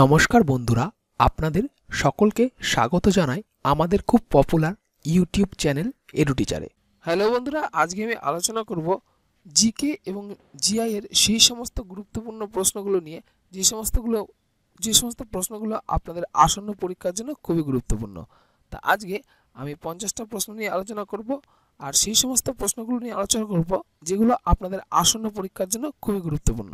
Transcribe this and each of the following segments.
নমস্কার বন্ধুরা আপনাদের সকলকে স্বাগত জানাই আমাদের খুব পপুলার ইউটিউব চ্যানেল এডুটিচারে হ্যালো বন্ধুরা আজকে আমি আলোচনা করব জিকে এবং জিআই এর সেই সমস্ত গুরুত্বপূর্ণ প্রশ্নগুলো নিয়ে যে সমস্তগুলো যে সমস্ত প্রশ্নগুলো আপনাদের আসন্ন পরীক্ষার জন্য খুবই গুরুত্বপূর্ণ তা আজকে আমি পঞ্চাশটা প্রশ্ন নিয়ে আলোচনা করব আর সেই সমস্ত প্রশ্নগুলো নিয়ে আলোচনা করব যেগুলো আপনাদের আসন্ন পরীক্ষার জন্য খুবই গুরুত্বপূর্ণ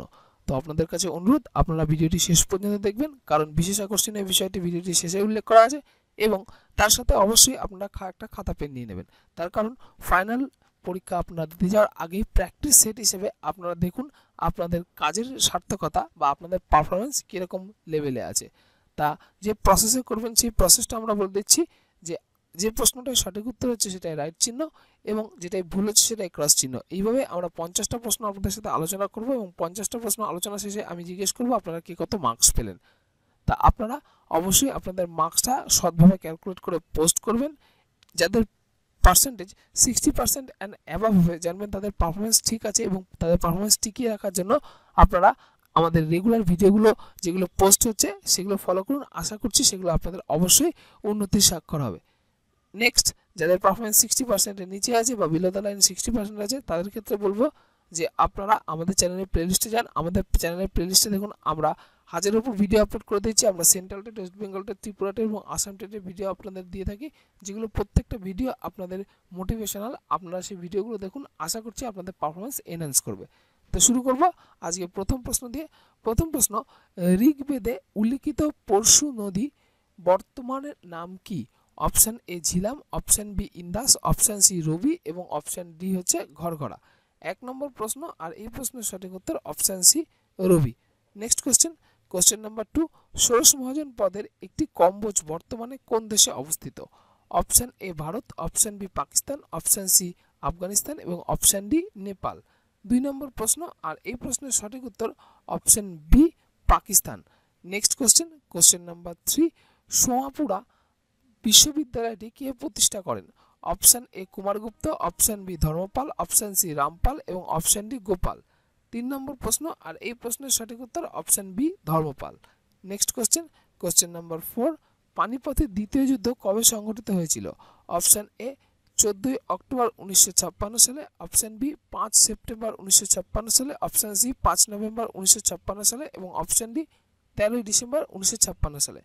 তো আপনাদের কাছে অনুরোধ আপনারা ভিডিওটি শেষ পর্যন্ত দেখবেন কারণ বিশেষ আকর্ষণীয় বিষয়টি ভিডিওটি শেষে উল্লেখ করা আছে এবং তার সাথে অবশ্যই আপনারা একটা খাতা পেন নিয়ে নেবেন তার কারণ ফাইনাল পরীক্ষা আপনারা দিতে যাওয়ার আগেই প্র্যাকটিস সেট হিসেবে আপনারা দেখুন আপনাদের কাজের সার্থকতা বা আপনাদের পারফরমেন্স কীরকম লেভেলে আছে তা যে প্রসেসে করবেন সেই প্রসেসটা আমরা বলে দিচ্ছি যে যে প্রশ্নটাই সঠিক উত্তর হচ্ছে সেটাই রাইট চিহ্ন এবং যেটাই ভুল হচ্ছে সেটাই ক্রস চিহ্ন এইভাবে আমরা পঞ্চাশটা প্রশ্ন আপনাদের সাথে আলোচনা করব এবং পঞ্চাশটা প্রশ্ন আলোচনা শেষে আমি জিজ্ঞেস করব আপনারা কি কত মার্কস পেলেন তা আপনারা অবশ্যই আপনাদের মার্কসটা সৎভাবে ক্যালকুলেট করে পোস্ট করবেন যাদের percentage sixty percent and above হবে জানবেন তাদের পারফরমেন্স ঠিক আছে এবং তাদের পারফরমেন্স টিকিয়ে রাখার জন্য আপনারা আমাদের রেগুলার ভিডিওগুলো যেগুলো পোস্ট হচ্ছে সেগুলো ফলো করুন আশা করছি সেগুলো আপনাদের অবশ্যই উন্নতির স্বাক্ষর হবে নেক্সট যাদের পারফরমেন্স সিক্সটি পার্সেন্টের নিচে আছে বা below the line sixty percent আছে তাদের ক্ষেত্রে বলবো যে আপনারা আমাদের চ্যানেলের প্লেলিস্টে যান আমাদের চ্যানেলের প্লেলিস্টে দেখুন আমরা হাজারের উপর ভিডিও আপলোড করে দিয়েছি আমরা central TET West Bengal TET Tripura TET এবং আসাম টেটের ভিডিও আপনাদের দিয়ে থাকি যেগুলো প্রত্যেকটা ভিডিও আপনাদের মোটিভেশনাল আপনারা সেই ভিডিওগুলো দেখুন আশা করছি আপনাদের পারফরমেন্স এনহ্যান্স করবে তো শুরু করব আজকে প্রথম প্রশ্ন দিয়ে প্রথম প্রশ্ন ঋগ্বেদে উল্লিখিত পরশু নদী বর্তমানের নাম কি option A Jhelum option B Indus option C Ravi এবং অপশান ডি হচ্ছে ঘরঘরা এক নম্বর প্রশ্ন আর এই প্রশ্নের সঠিক উত্তর option C Ravi next question question number two ষোড়শ মহাজন পদের একটি কম্বোজ বর্তমানে কোন দেশে অবস্থিত option A Bharat option B Pakistan option C Afghanistan এবং অপশান ডি নেপাল দুই নম্বর প্রশ্ন আর এই প্রশ্নের সঠিক উত্তর option B Pakistan next question question number three সোয়াপুরা বিশ্ববিদ্যালয়টি কে প্রতিষ্ঠা করেন option A Kumaragupta option B Dharmapala option C Rampal এবং অপশান ডি গোপাল তিন নম্বর প্রশ্ন আর এই প্রশ্নের সঠিক উত্তর option B Dharmapala next question question number four পানিপথের দ্বিতীয় যুদ্ধ কবে সংঘটিত হয়েছিল অপশান এ চোদ্দই অক্টোবর উনিশশো ছাপ্পান্ন সালে অপশান বি পাঁচ সেপ্টেম্বর উনিশশো ছাপ্পান্ন সালে অপশান সি পাঁচ নভেম্বর উনিশশো ছাপ্পান্ন সালে এবং অপশান ডি তেরোই ডিসেম্বর উনিশশো ছাপ্পান্ন সালে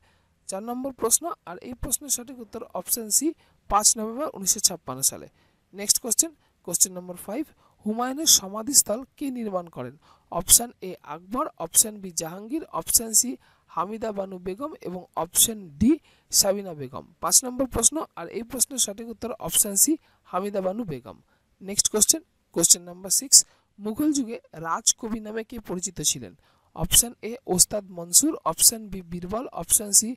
চার নম্বর প্রশ্ন আর এই প্রশ্নের সঠিক উত্তর অপশন সি পাঁচ নভেম্বর উনিশশো ছাপ্পান্ন সালে next question question number five হুমায়ুনের সমাধিস্থল কে নির্মাণ করেন option A Akbar option B Jahangir option C Hamida Banu Begum এবং অপশান ডি সাবিনা বেগম পাঁচ নম্বর প্রশ্ন আর এই প্রশ্নের সঠিক উত্তর option C Hamida Banu Begum next question question number six Mughal যুগে রাজকবি নামে কে পরিচিত ছিলেন option A Ustad Mansur option B Birbal option C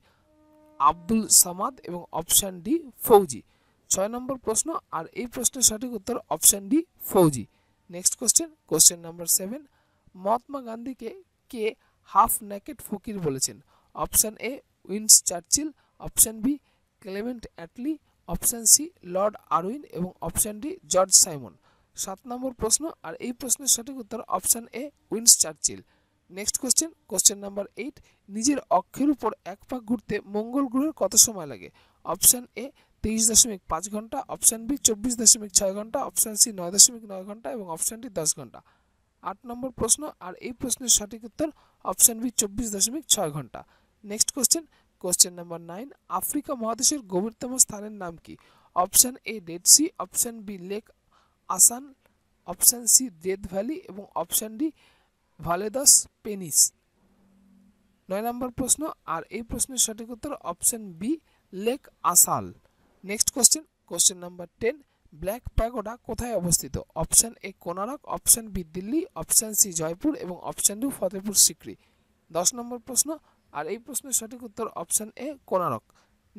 Abdul Samad এবং অপশান ডি ফৌজি ছয় নম্বর প্রশ্ন আর এই প্রশ্নের সঠিক উত্তর option D Faizi next question question number seven Mahatma গান্ধীকে কে হাফ ন্যাকেট ফকির বলেছেন option A Winston Churchill option B Clement Attlee option C Lord Irwin এবং অপশান ডি জর্জ সাইমন সাত নম্বর প্রশ্ন আর এই প্রশ্নের সঠিক উত্তর option A Winston Churchill next question question number eight নিজের অক্ষের উপর এক পাক ঘুরতে মঙ্গল গ্রহের কত সময় লাগে অপশান এ তেইশ দশমিক পাঁচ ঘন্টা অপশান বি চব্বিশ দশমিক ছয় ঘন্টা অপশান সি নয় দশমিক নয় ঘন্টা এবং অপশান ডি দশ ঘন্টা আট নম্বর প্রশ্ন আর এই প্রশ্নের সঠিক উত্তর অপশান বি চব্বিশ দশমিক ছয় ঘন্টা next question question number nine Africa মহাদেশের গভীরতম স্থানের নাম কি option A Dead Sea option B Lake Assal option C Death Valley এবং অপশান ডি ভালেদাস পেনিস নয় নম্বর প্রশ্ন আর এই প্রশ্নের সঠিক উত্তর option B Lake Assal next question question number ten black pagoda কোথায় অবস্থিত option A Konark option B Delhi option C Jaipur এবং অপশান ডি ফতেপুর সিক্রি দশ নম্বর প্রশ্ন আর এই প্রশ্নের সঠিক উত্তর option A Konark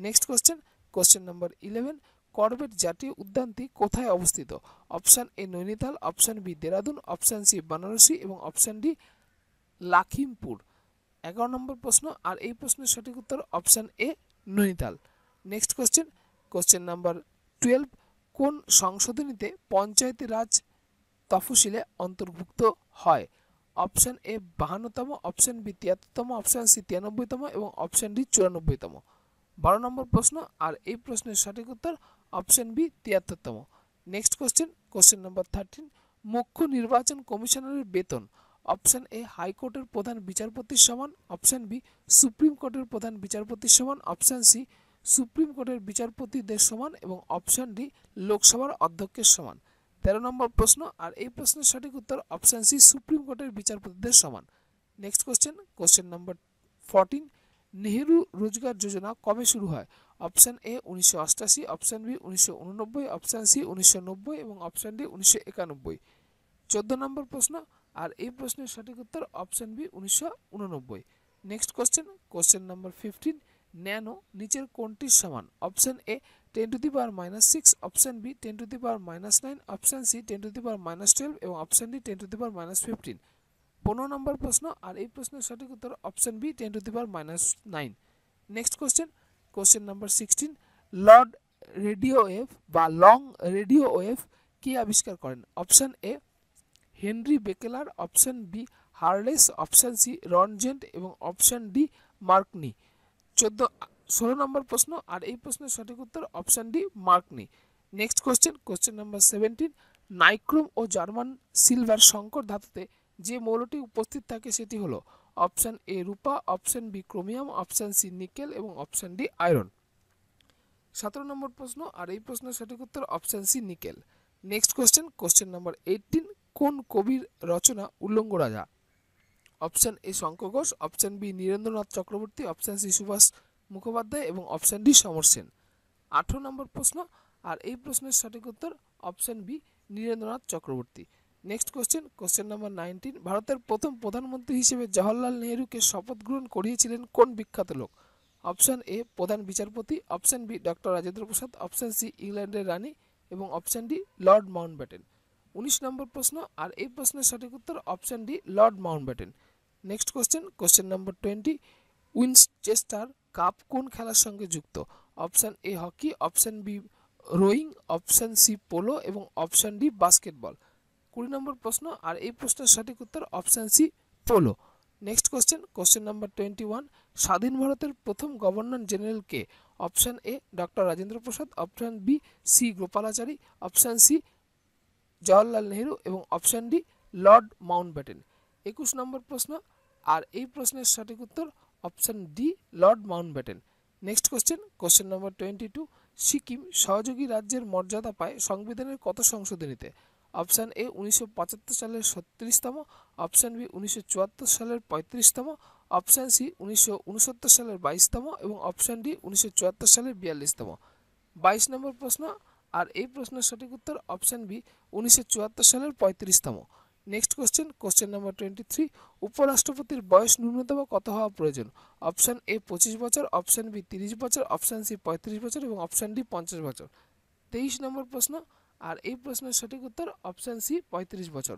next question question number eleven Corbett জাতীয় উদ্যানটি কোথায় অবস্থিত option A Nainital option B Dehradun option C Banarasi এবং অপশান ডি লাখিমপুর এগারো নম্বর প্রশ্ন আর এই প্রশ্নের সঠিক উত্তর option A Nainital next question question number twelve কোন সংশোধনীতে পঞ্চায়েতী রাজ তফসিলে অন্তর্ভুক্ত হয় অপশান এ বাহান্নতম অপশান বি তিয়াত্তরতম অপশান সি তিরানব্বইতম এবং অপশান ডি চুরানব্বইতম বারো নম্বর প্রশ্ন আর এই প্রশ্নের সঠিক উত্তর অপশন বি তিয়াত্তরতম next question question number thirteen মুখ্য নির্বাচন কমিশনারের বেতন অপশন এ হাইকোর্টের প্রধান বিচারপতির সমান অপশন বি সুপ্রিম কোর্টের প্রধান বিচারপতির সমান অপশন সি সুপ্রিম কোর্টের বিচারপতিদের সমান এবং অপশন ডি লোকসভার অধ্যক্ষের সমান তেরো নম্বর প্রশ্ন আর এই প্রশ্নের সঠিক উত্তর অপশন সি সুপ্রিম কোর্টের বিচারপতিদের সমান next question question number fourteen Nehru Rozgar Yojana কবে শুরু হয় অপশান এ উনিশশো অষ্টাশি অপশান বি উনিশশো উননব্বই অপশান সি উনিশশো নব্বই এবং অপশান ডি উনিশশো একানব্বই চোদ্দো নম্বর প্রশ্ন আর এই প্রশ্নের সঠিক উত্তর অপশান বি উনিশশো উননব্বই next question question number fifteen nano নিচের কোনটির সমান option A ten to the power minus six option B ten to the power minus nine option C ten to the power minus twelve এবং option D ten to the power minus fifteen পনেরো নম্বর প্রশ্ন আর এই প্রশ্নের সঠিক উত্তর option B ten to the power minus nine next question question number sixteen lord radio wave বা লং রেডিও ওয়েভ কে আবিষ্কার করেন option A Henry Becquerel option B হার্লেস অপশন সি রনজেন্ট এবং অপশন ডি মার্কনি চোদ্দ ষোলো নম্বর প্রশ্ন আর এই প্রশ্নের সঠিক উত্তর option D Marconi next question question number seventeen nichrome ও জার্মান সিলভার সংকর ধাতুতে যে মৌলটি উপস্থিত থাকে সেটি হলো অপশান এ রূপা option B chromium option C nickel এবং অপশান ডি আয়রন সতেরো নম্বর প্রশ্ন আর এই প্রশ্নের সঠিক উত্তর option C nickel next question question number eighteen কোন কবির রচনা উল্লঙ্গ রাজা option A Shankha Ghosh option B Nirendranath Chakraborty option C Subhash Mukhopadhyay এবং অপশান ডি সমর সেন আঠেরো নম্বর প্রশ্ন আর এই প্রশ্নের সঠিক উত্তর option B Nirendranath Chakraborty next question question number nineteen ভারতের প্রথম প্রধানমন্ত্রী হিসেবে জওয়াহরলাল নেহরুকে শপথ গ্রহণ করিয়েছিলেন কোন বিখ্যাত লোক অপশান এ প্রধান বিচারপতি option B doctor Rajendra Prasad option C ইংল্যান্ডের রানী এবং অপশান ডি লর্ড ব্যাটেন উনিশ নম্বর প্রশ্ন আর এই প্রশ্নের সঠিক উত্তর option D Lord Mountbatten next question question number twenty Winchester cup কোন খেলার সঙ্গে যুক্ত option A hockey option B rowing option C polo এবং অপশান ডি বাস্কেটবল কুড়ি নম্বর প্রশ্ন আর এই প্রশ্নের সঠিক উত্তর option C polo next question question number twenty one স্বাধীন ভারতের প্রথম গভর্নর জেনারেল কে option A doctor Rajendra Prasad option B C Gopalachari option C Jawaharlal Nehru এবং option D Lord Mountbatten একুশ নম্বর প্রশ্ন আর এই প্রশ্নের সঠিক উত্তর option D Lord Mountbatten next question question number twenty two Sikkim সহযোগী রাজ্যের মর্যাদা পায় সংবিধানের কত সংশোধনীতে অপশান এ উনিশশো সালের ছত্রিশতম অপশান বি উনিশশো সালের পঁয়ত্রিশতম অপশান সি উনিশশো সালের বাইশতম এবং অপশান ডি উনিশশো সালের বিয়াল্লিশতম বাইশ নম্বর প্রশ্ন আর এই প্রশ্নের সঠিক উত্তর অপশান বি উনিশশো সালের পঁয়ত্রিশতম next question question number twenty three উপরাষ্ট্রপতির বয়স ন্যূনতম কত হওয়া প্রয়োজন অপশান এ পঁচিশ বছর অপশান বি তিরিশ বছর অপশান সি পঁয়ত্রিশ বছর এবং অপশান ডি পঞ্চাশ বছর তেইশ নম্বর প্রশ্ন আর এই প্রশ্নের সঠিক উত্তর অপশান সি পঁয়ত্রিশ বছর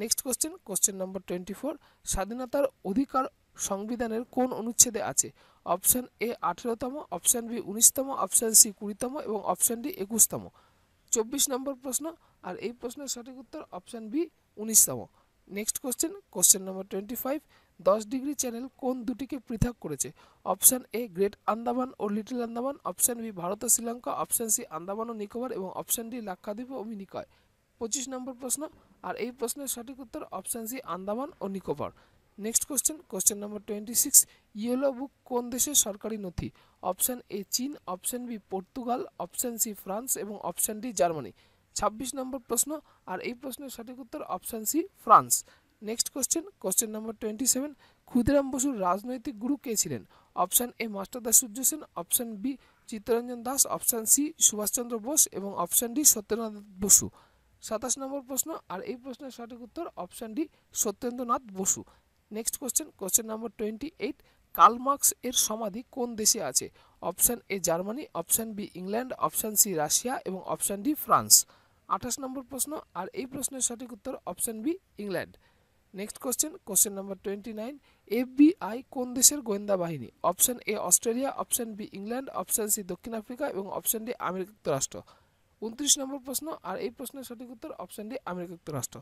next question question number twenty four স্বাধীনতার অধিকার সংবিধানের কোন অনুচ্ছেদে আছে অপশান এ আঠেরোতম অপশান বি উনিশতম অপশান সি কুড়িতম এবং অপশান ডি একুশতম চব্বিশ নম্বর প্রশ্ন আর এই প্রশ্নের সঠিক উত্তর অপশান বি উনিশতম next question question number twenty five দশ ডিগ্রি চ্যানেল কোন দুটিকে পৃথক করেছে অপশান এ গ্রেট আন্দামান ও little Andaman option B Bharat ও শ্রীলঙ্কা অপশান সি আন্দামান ও নিকোবর এবং অপশান ডি লাক্ষাদ্বীপ ও মিনিকয় পঁচিশ নম্বর প্রশ্ন আর এই প্রশ্নের সঠিক উত্তর অপশান সি আন্দামান ও Nicobar next question question number twenty six yellow book কোন দেশের সরকারি নথি অপশান এ চীন option B Portugal option C France এবং অপশান ডি জার্মানি ছাব্বিশ নম্বর প্রশ্ন আর এই প্রশ্নের সঠিক উত্তর option C France next question question number twenty seven Khudiram বসুর রাজনৈতিক গুরু কে ছিলেন অপশান এ মাস্টারদাস Surya Sen option B Chittaranjan Das option C Subhash Chandra Bose এবং অপশান ডি সত্যেন্দ্রনাথ বসু সাতাশ নম্বর প্রশ্ন আর এই প্রশ্নের সঠিক উত্তর option D Satyendranath Basu next question question number twenty eight Karl Marx এর সমাধি কোন দেশে আছে option A Germany option B England option C Russia এবং অপশান ডি ফ্রান্স আঠাশ নম্বর প্রশ্ন আর এই প্রশ্নের সঠিক উত্তর option B England next question question number twenty nine FBI কোন দেশের গোয়েন্দা বাহিনী option A Australia option B England option C দক্ষিণ আফ্রিকা এবং অপশন ডি আমেরিকা যুক্তরাষ্ট্র উনত্রিশ নম্বর প্রশ্ন আর এই প্রশ্নের সঠিক উত্তর অপশন ডি আমেরিকা যুক্তরাষ্ট্র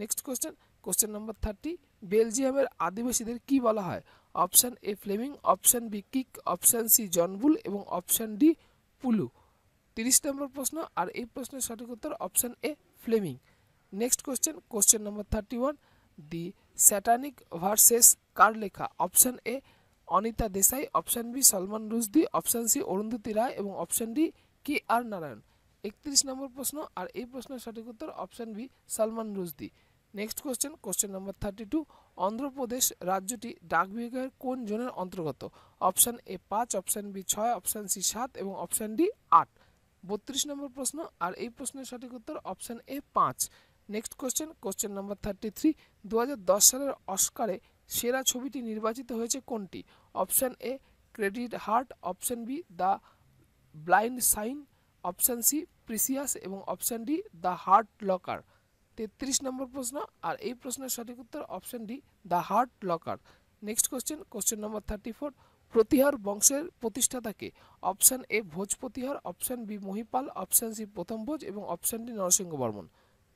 next question question number thirty বেলজিয়ামের আদিবাসীদের কি বলা হয় option A Fleming option B কিক অপশন সি জনবুল এবং অপশন ডি পুলু তিরিশ নম্বর প্রশ্ন আর এই প্রশ্নের সঠিক উত্তর option A Fleming next question question number thirty one the satanic verses কার লেখা option A Anita Desai option B Salman Rushdie option C Arundhati Roy এবং option D K R Narayan একত্রিশ নম্বর প্রশ্ন আর এই প্রশ্নের সঠিক উত্তর option B Salman Rushdie next question question number thirty two Andhra Pradesh রাজ্যটি ডাক বিভাগের কোন জোনের অন্তর্গত অপশান এ পাঁচ অপশান বি ছয় অপশান সি সাত এবং অপশান ডি আট বত্রিশ নম্বর প্রশ্ন আর এই প্রশ্নের সঠিক উত্তর অপশান এ পাঁচ next question question number thirty three দু সালের অস্কারে সেরা ছবিটি নির্বাচিত হয়েছে কোনটি option A credit heart option B the blind side option C precious এবং option D the hurt locker তেত্রিশ নম্বর প্রশ্ন আর এই প্রশ্নের সঠিক উত্তর option D the hurt locker next question question number thirty four প্রতিহার বংশের প্রতিষ্ঠাতাকে option A Bhoj Pratihar option B Mahipal option C প্রথম ভোজ এবং অপশান ডি নরসিংহ বর্মন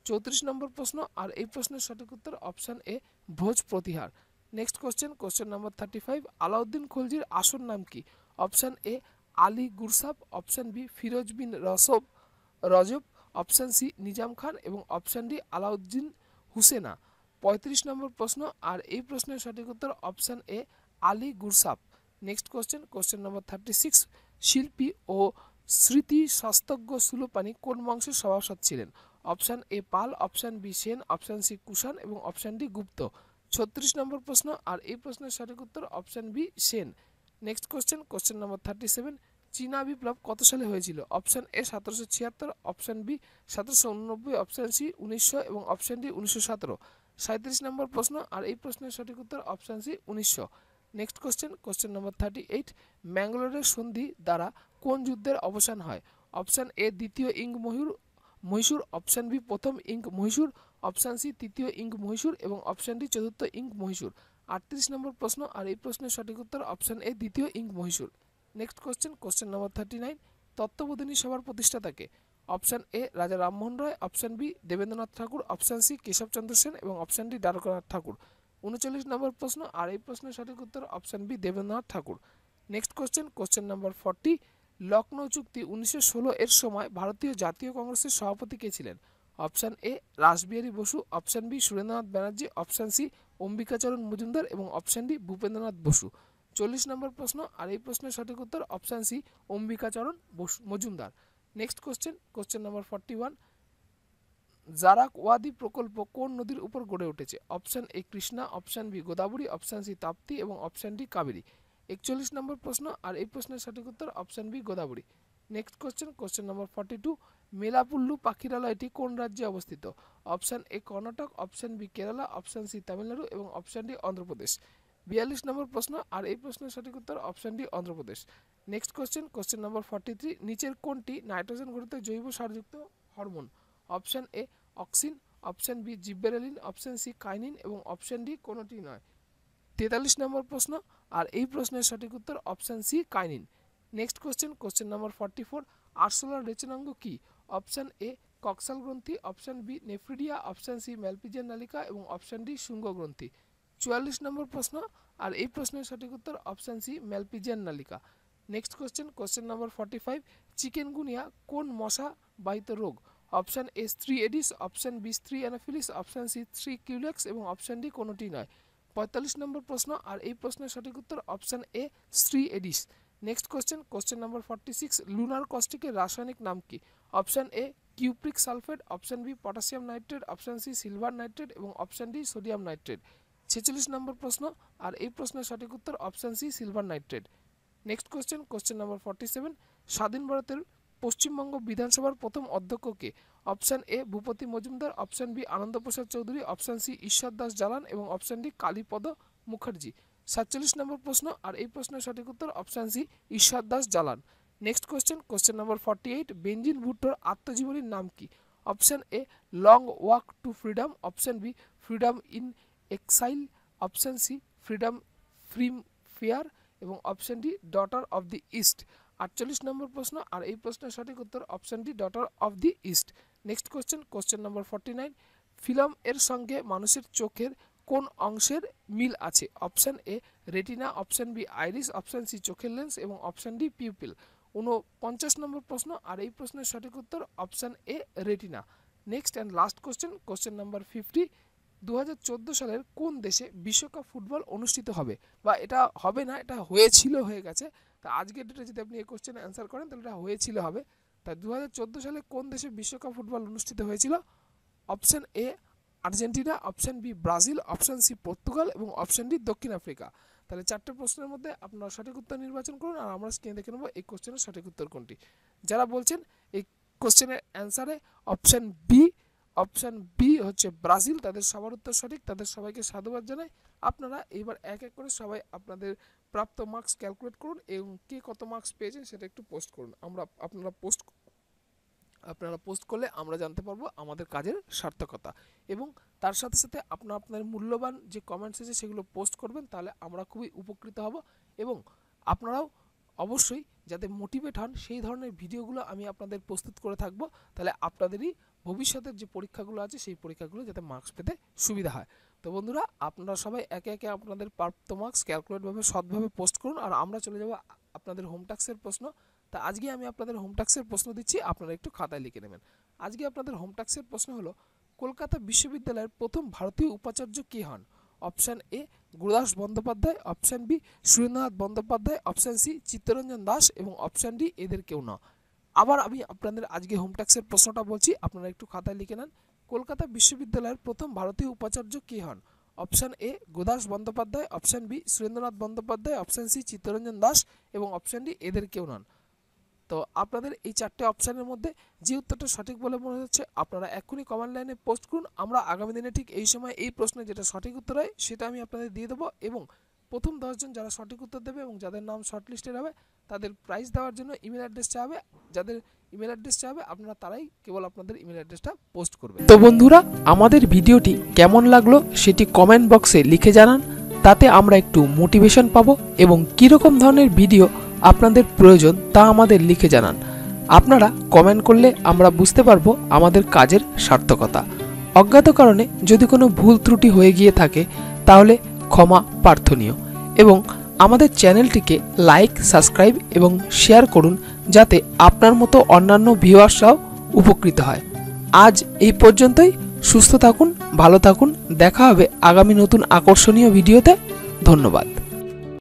চৌত্রিশ নম্বর প্রশ্ন আর এই প্রশ্নের সঠিক উত্তর option A Bhoj Pratihar next question question number thirty five Alauddin খলজির আসল নাম কি option A Ali Gurshasp option B Firoz bin রসব রজব অপশান সি নিজাম খান এবং অপশান ডি আলাউদ্দিন হুসেনা পঁয়ত্রিশ নম্বর প্রশ্ন আর এই প্রশ্নের সঠিক উত্তর option A Ali Gurshasp next question question number thirty six শিল্পী ও স্মৃতি স্বাস্থ্যজ্ঞ সুলোপানি কোন বংশের সভাসদ ছিলেন option A Pal option B Sen option C Kushan এবং অপশান ডি গুপ্ত ছত্রিশ নম্বর প্রশ্ন আর এই প্রশ্নের সঠিক উত্তর option B Sen next question question number thirty seven চীনা বিপ্লব কত সালে হয়েছিল অপশান এ সতেরোশো ছিয়াত্তর অপশান বি সতেরোশো উননব্বই অপশান সি উনিশশো এবং অপশান ডি উনিশশো সতেরো সাঁত্রিশ নম্বর প্রশ্ন আর এই প্রশ্নের সঠিক উত্তর অপশান সি উনিশশো next question question number thirty eight ম্যাঙ্গালোরের সন্ধি দ্বারা কোন যুদ্ধের অবসান হয় অপশান এ দ্বিতীয় ইঙ্গ ময়ূর মহীশূর অপশান বি প্রথম ইঙ্ক মহীশূর অপশান সি তৃতীয় ইঙ্ক মহীশূর এবং অপশান ডি চতুর্থ ইঙ্ক মহীশূর আটত্রিশ নম্বর প্রশ্ন আর এই প্রশ্নের সঠিক উত্তর অপশান এ দ্বিতীয় ইঙ্ক Mysore next question question number thirty nine তত্ত্ববোধিনী সভার প্রতিষ্ঠাতাকে option A Raja Rammohan Roy option B Debendranath Thakur option C Keshab Chandra Sen এবং অপশান ডি দ্বারকানাথ ঠাকুর উনচল্লিশ নম্বর প্রশ্ন আর এই প্রশ্নের সঠিক উত্তর option B Debendranath Thakur next question question number forty Lucknow চুক্তি উনিশশো এর সময় ভারতীয় জাতীয় কংগ্রেসের সভাপতি কে ছিলেন option A Rashbehari Basu option B Surendranath Banerjee option C Ambikacharan Majumdar এবং অপশান ডি ভূপেন্দ্রনাথ বসু চল্লিশ নম্বর প্রশ্ন আর এই প্রশ্নের সঠিক উত্তর option C Ambikacharan Basu Majumdar next question question number forty one Jayakwadi প্রকল্প কোন নদীর উপর গড়ে উঠেছে option A Krishna option B Godavari option C Tapti এবং অপশান ডি কাবেরী একচল্লিশ নম্বর প্রশ্ন আর এই প্রশ্নের সঠিক উত্তর option B Godavari next question question number forty two মেলাপুল্লু পাখিরালয়টি কোন রাজ্যে অবস্থিত option A Karnataka option B Kerala option C Tamil Nadu এবং অপশান ডি অন্ধ্রপ্রদেশ বিয়াল্লিশ নম্বর প্রশ্ন আর এই প্রশ্নের সঠিক উত্তর option D Andhra Pradesh next question question number forty three নিচের কোনটি নাইট্রোজেন ঘটিত জৈব সারযুক্ত hormone option A auxin option B gibberellin option C kinin এবং অপশান ডি কোনোটি নয় তেতাল্লিশ নম্বর প্রশ্ন আর এই প্রশ্নের সঠিক উত্তর option C kinin next question question number forty four আরশোলার রেচনাঙ্গ কি অপশান এ কক্সাল গ্রন্থি option B nephridia option C Malpighian নালিকা এবং অপশান ডি শুঙ্গ গ্রন্থি চুয়াল্লিশ নম্বর প্রশ্ন আর এই প্রশ্নের সঠিক উত্তর অপশান সি ম্যালপিজিয়ান নালিকা next question question number forty five chikungunya কোন মশা বাহিত রোগ অপশান এ স্ত্রী এডিস অপশান বি স্ত্রী অ্যানাফিলিস অপশান সি থ্রি কিউলেক্স এবং অপশান ডি কোনোটি নয় পঁয়তাল্লিশ নম্বর প্রশ্ন আর এই প্রশ্নের সঠিক উত্তর অপশান এ শ্রী Aedes next question question number forty six lunar কস্টিকের রাসায়নিক নাম কি option A cupric sulphate option B potassium nitrate option C silver nitrate এবং অপশান ডি সোডিয়াম নাইট্রেট ছেচল্লিশ নম্বর প্রশ্ন আর এই প্রশ্নের সঠিক উত্তর option C silver nitrate next question question number forty seven স্বাধীন ভারতের পশ্চিমবঙ্গ বিধানসভার প্রথম অধ্যক্ষকে option A Bhupati Majumdar option B Anandaprasad Chaudhuri option C Ishwar Das Jalan এবং অপশান ডি কালীপদ মুখার্জি সাতচল্লিশ নম্বর প্রশ্ন আর এই প্রশ্নের সঠিক উত্তর option C Ishwar Das Jalan next question question number forty eight বেঞ্জিন ভুট্টোর আত্মজীবনীর নাম কি option A long walk to freedom option B freedom in exile option C freedom from fear এবং option D daughter of the east আটচল্লিশ নম্বর প্রশ্ন আর এই প্রশ্নের সঠিক উত্তর option D daughter of the east next question question number forty nine film এর সঙ্গে মানুষের চোখের কোন অংশের মিল আছে option A retina option B iris option C চোখের লেন্স এবং অপশান ডি পিউপিল উনপঞ্চাশ নম্বর প্রশ্ন আর এই প্রশ্নের সঠিক উত্তর option A retina next and last question question number fifty দু হাজার চোদ্দো সালের কোন দেশে বিশ্বকাপ ফুটবল অনুষ্ঠিত হবে বা এটা হবে না এটা হয়েছিল হয়ে গেছে তা আজকের ডেটে যদি আপনি এই কোশ্চেন অ্যান্সার করেন তাহলে এটা হয়েছিল হবে তা দু সালে কোন দেশে বিশ্বকাপ ফুটবল অনুষ্ঠিত হয়েছিল option A Argentina option B Brazil option C Portugal এবং অপশান ডি দক্ষিণ আফ্রিকা তাহলে চারটে প্রশ্নের মধ্যে আপনারা সঠিক উত্তর নির্বাচন করুন আর আমরা স্ক্রিনে দেখে নেব এই কোশ্চেনের সঠিক উত্তর কোনটি যারা বলছেন এই কোশ্চেনের অ্যান্সারে অপশান বি অপশান বি হচ্ছে ব্রাজিল তাদের সবার উত্তর সঠিক তাদের সবাইকে সাধুবাদ জানাই আপনারা এবার এক এক করে সবাই আপনাদের প্রাপ্ত মার্কস ক্যালকুলেট করুন এবং কে কত মার্কস পেয়েছেন সেটা একটু পোস্ট করুন আমরা আপনারা পোস্ট আপনারা পোস্ট করলে আমরা জানতে পারবো আমাদের কাজের সার্থকতা এবং তার সাথে সাথে আপনার আপনার মূল্যবান যে কমেন্টস আছে সেগুলো পোস্ট করবেন তাহলে আমরা খুবই উপকৃত হব এবং আপনারাও অবশ্যই যাতে মোটিভেট হন সেই ধরনের ভিডিওগুলো আমি আপনাদের প্রস্তুত করে থাকবো তাহলে আপনাদেরই ভবিষ্যতের যে পরীক্ষাগুলো আছে সেই পরীক্ষাগুলো যাতে মার্কস পেতে সুবিধা হয় তো বন্ধুরা আপনারা সবাই একে একে আপনাদের প্রাপ্ত মার্কস ক্যালকুলেটভাবে সৎভাবে পোস্ট করুন আর আমরা চলে যাব আপনাদের হোম প্রশ্ন তা আজকে আমি আপনাদের হোম প্রশ্ন দিচ্ছি আপনারা একটু খাতায় লিখে নেবেন আজকে আপনাদের হোম টাক্সের প্রশ্ন হলো কলকাতা বিশ্ববিদ্যালয়ের প্রথম ভারতীয় উপাচার্য কে হন option A Gurudas Bandyopadhyay option B Surendranath Bandyopadhyay option C Chittaranjan Das এবং অপশান ডি এদের কেউ না আবার আমি আপনাদের আজকে হোম টাক্সের প্রশ্নটা বলছি আপনারা একটু খাতায় লিখে নেন কলকাতা বিশ্ববিদ্যালয়ের প্রথম ভারতীয় উপাচার্য কে হন অপশান এ গোদাস Bandyopadhyay option B Surendranath Bandyopadhyay option C Chittaranjan Das এবং অপশান ডি এদের কেউ নন তো আপনাদের এই চারটে অপশানের মধ্যে যে উত্তরটা সঠিক বলে মনে হচ্ছে আপনারা এক্ষুনি কমান লাইনে পোস্ট করুন আমরা আগামী দিনে ঠিক এই সময় এই প্রশ্নে যেটা সঠিক উত্তর হয় সেটা আমি আপনাদের দিয়ে দেবো এবং প্রথম দশজন যারা সঠিক উত্তর দেবে এবং যাদের নাম শর্টলিস্টেড হবে তাদের প্রাইজ দেওয়ার জন্য ইমেল অ্যাড্রেস হবে যাদের ইমেল অ্যাড্রেস হবে আপনারা তারাই কেবল আপনাদের ইমেল অ্যাড্রেসটা পোস্ট করবে তো বন্ধুরা আমাদের ভিডিওটি কেমন লাগলো সেটি কমেন্ট বক্সে লিখে জানান তাতে আমরা একটু মোটিভেশন পাবো এবং কীরকম ধরনের ভিডিও আপনাদের প্রয়োজন তা আমাদের লিখে জানান আপনারা কমেন্ট করলে আমরা বুঝতে পারবো আমাদের কাজের সার্থকতা অজ্ঞাত কারণে যদি কোনো ভুল ত্রুটি হয়ে গিয়ে থাকে তাহলে ক্ষমা প্রার্থনীয় এবং আমাদের চ্যানেলটিকে লাইক সাবস্ক্রাইব এবং শেয়ার করুন যাতে আপনার মতো অন্যান্য ভিউয়ার্সরাও উপকৃত হয় আজ এই পর্যন্তই সুস্থ থাকুন ভালো থাকুন দেখা হবে আগামী নতুন আকর্ষণীয় ভিডিওতে ধন্যবাদ